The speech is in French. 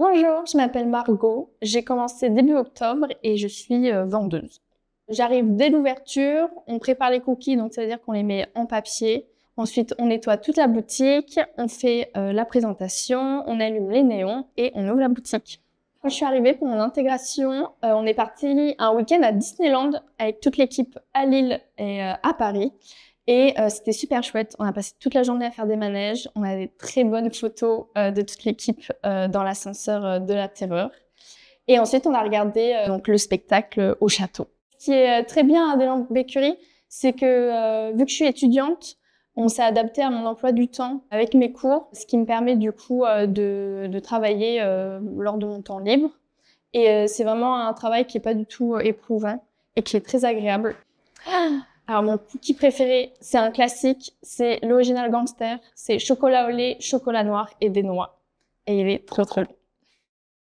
Bonjour, je m'appelle Margot. J'ai commencé début octobre et je suis euh, vendeuse. J'arrive dès l'ouverture, on prépare les cookies, donc à à dire qu'on les met en papier. Ensuite, on nettoie toute la boutique, on fait euh, la présentation, on allume les néons et on ouvre la boutique. Quand je suis arrivée pour mon intégration, euh, on est parti un week-end à Disneyland avec toute l'équipe à Lille et à Paris. Et euh, c'était super chouette. On a passé toute la journée à faire des manèges. On a des très bonnes photos euh, de toute l'équipe euh, dans l'ascenseur de la terreur. Et ensuite, on a regardé donc le spectacle au château. Ce qui est très bien à hein, Delan-Bécurie, c'est que vu que je suis étudiante, on s'est adapté à mon emploi du temps avec mes cours, ce qui me permet du coup de, de, travailler lors de mon temps libre. Et c'est vraiment un travail qui n'est pas du tout éprouvant et qui est très agréable. Ah alors, mon cookie préféré, c'est un classique, c'est l'original gangster, c'est chocolat au lait, chocolat noir et des noix. Et il est trop, trop bon.